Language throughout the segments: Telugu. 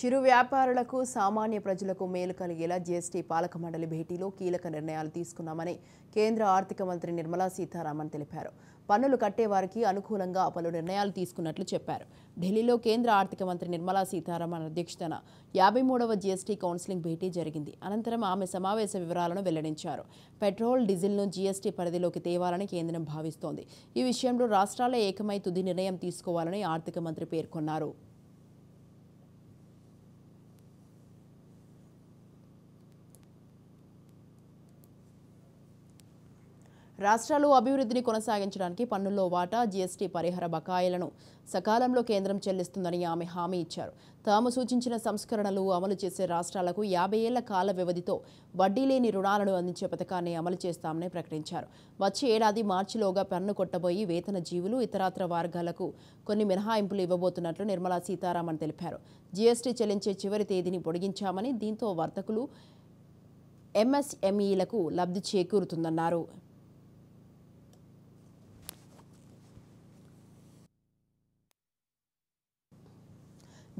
చిరు వ్యాపారులకు సామాన్య ప్రజలకు మేలు కలిగేలా జీఎస్టీ పాలక మండలి భేటీలో కీలక నిర్ణయాలు తీసుకున్నామని కేంద్ర ఆర్థిక మంత్రి నిర్మలా సీతారామన్ తెలిపారు పన్నులు కట్టేవారికి అనుకూలంగా పలు నిర్ణయాలు తీసుకున్నట్లు చెప్పారు ఢిల్లీలో కేంద్ర ఆర్థిక మంత్రి నిర్మలా సీతారామన్ అధ్యక్షతన యాభై మూడవ జీఎస్టీ కౌన్సిలింగ్ భేటీ జరిగింది అనంతరం ఆమె సమావేశ వివరాలను వెల్లడించారు పెట్రోల్ డీజిల్ను జీఎస్టీ పరిధిలోకి తేవాలని కేంద్రం భావిస్తోంది ఈ విషయంలో రాష్ట్రాలే ఏకమై తుది నిర్ణయం తీసుకోవాలని ఆర్థిక మంత్రి పేర్కొన్నారు రాష్ట్రాలు అభివృద్ధిని కొనసాగించడానికి పన్నుల్లో వాటా జీఎస్టీ పరిహార బకాయిలను సకాలంలో కేంద్రం చెల్లిస్తుందని ఆమె హామీ ఇచ్చారు తాము సూచించిన సంస్కరణలు అమలు చేసే రాష్ట్రాలకు యాభై ఏళ్ల కాల వ్యవధితో వడ్డీ లేని రుణాలను అందించే పథకాన్ని అమలు చేస్తామని ప్రకటించారు వచ్చే ఏడాది మార్చిలోగా పన్ను కొట్టబోయి వేతన జీవులు ఇతరాత్ర వర్గాలకు కొన్ని మినహాయింపులు ఇవ్వబోతున్నట్లు నిర్మలా సీతారామన్ తెలిపారు జీఎస్టీ చెల్లించే చివరి తేదీని పొడిగించామని దీంతో వర్తకులు ఎంఎస్ఎంఈలకు లబ్ధి చేకూరుతుందన్నారు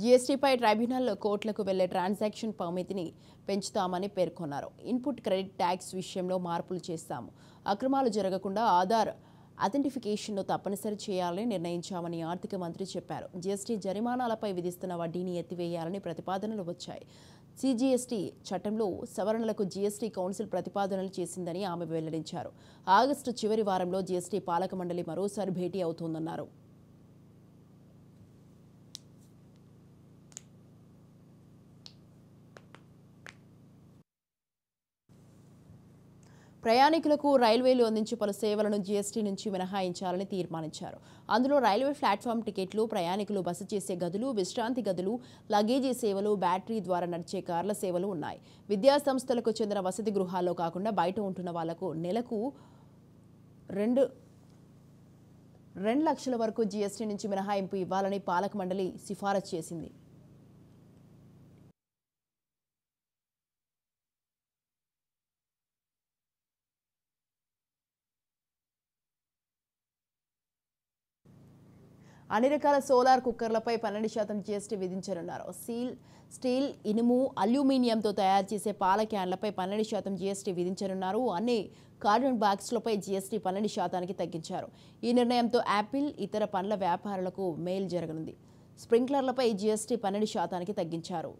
జీఎస్టీపై ట్రైబ్యునల్ కోర్టులకు వెళ్లే ట్రాన్సాక్షన్ పరిమితిని పెంచుతామని పేర్కొన్నారు ఇన్పుట్ క్రెడిట్ ట్యాక్స్ విషయంలో మార్పులు చేస్తాము అక్రమాలు జరగకుండా ఆధార్ అథెంటిఫికేషన్ను తప్పనిసరి చేయాలని నిర్ణయించామని ఆర్థిక మంత్రి చెప్పారు జీఎస్టీ జరిమానాలపై విధిస్తున్న వడ్డీని ఎత్తివేయాలని ప్రతిపాదనలు వచ్చాయి సిజిఎస్టీ చట్టంలో సవరణలకు జీఎస్టీ కౌన్సిల్ ప్రతిపాదనలు చేసిందని ఆమె వెల్లడించారు ఆగస్టు చివరి వారంలో జీఎస్టీ పాలక మండలి మరోసారి భేటీ అవుతోందన్నారు ప్రయాణికులకు రైల్వేలు అందించే పలు సేవలను జీఎస్టీ నుంచి మినహాయించాలని తీర్మానించారు అందులో రైల్వే ప్లాట్ఫామ్ టికెట్లు ప్రయాణికులు బస చేసే గదులు విశ్రాంతి గదులు లగేజీ సేవలు బ్యాటరీ ద్వారా నడిచే కార్ల సేవలు ఉన్నాయి విద్యా సంస్థలకు చెందిన వసతి గృహాల్లో కాకుండా బయట ఉంటున్న వాళ్లకు నెలకు రెండు రెండు లక్షల వరకు జీఎస్టీ నుంచి మినహాయింపు ఇవ్వాలని పాలక మండలి సిఫారసు చేసింది అన్ని రకాల సోలార్ కుక్కర్లపై పన్నెండు శాతం జీఎస్టీ విధించనున్నారు సీల్ స్టీల్ ఇనుము అల్యూమినియంతో తయారు చేసే పాల క్యాన్లపై పన్నెండు శాతం జీఎస్టీ విధించనున్నారు అన్ని కార్డు బాక్స్లపై జీఎస్టీ పన్నెండు శాతానికి తగ్గించారు ఈ నిర్ణయంతో యాపిల్ ఇతర పండ్ల వ్యాపారులకు మేలు జరగనుంది స్ప్రింక్లర్లపై జీఎస్టీ పన్నెండు శాతానికి తగ్గించారు